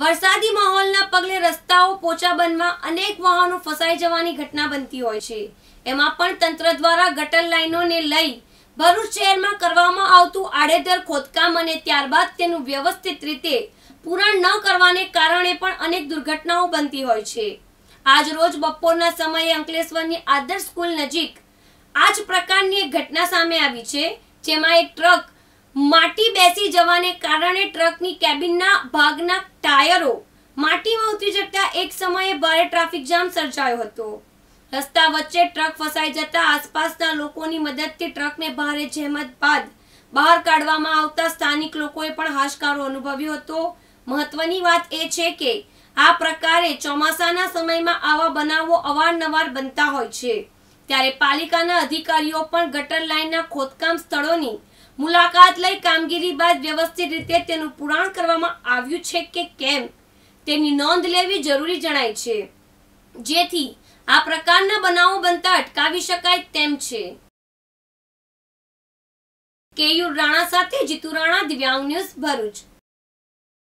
વરસાદી માહોલના પગલે રસ્તાઓ પોચા બનવા અનેક વાહનો ફસાઈ જવાની ઘટના બનતી હોય છે એમાં પણ તંત્ર દ્વારા ગટર લાઈનોને લઈ ભરૂચ શહેરમાં કરવામાં આવતું આડેધર ખોદકામ અને ત્યારબાદ તેનું વ્યવસ્થિત રીતે પૂરણ ન કરવાને કારણે પણ અનેક દુર્ઘટનાઓ બનતી હોય છે આજ રોજ બપોરના સમયે અંકલેશ્વરની આદર્શ સ્કૂલ નજીક આ જ પ્રકારની એક ઘટના સામે આવી છે જેમાં એક ટ્રક માટી બેસી જવાને કારણે ટ્રકની કેબિનના ભાગના ટાયરો માટીમાં ઉતરી જતા એક સમયે ભારે ટ્રાફિક જામ સર્જાયો હતો રસ્તા વચ્ચે ટ્રક ફસાઈ જતા આસપાસના લોકોની મદદથી ટ્રકને ભારે જહેમત બાદ બહાર કાઢવામાં આવતા સ્થાનિક લોકોએ પણ હાશકારો અનુભવ્યો હતો મહત્વની વાત એ છે કે આ પ્રકારે ચોમાસાના સમયમાં આવા બનાવો અવારનવાર બનતા હોય છે ત્યારે પાલિકાના અધિકારીઓ પણ ગટર લાઇનના ખોદકામ સ્થળોની મુલાકાત લઈ કામગીરી બાદ વ્યવસ્થિત રીતે તેનું પુરાણ કરવામાં આવ્યું છે કે કેમ તેની નોંધ લેવી જરૂરી જણાય છે જેથી આ પ્રકારના બનાવો બનતા અટકાવી શકાય તેમ છે કેયુ રાણા સાથે જીતુ રાણા દિવ્યાંગ ન્યૂઝ ભરૂચ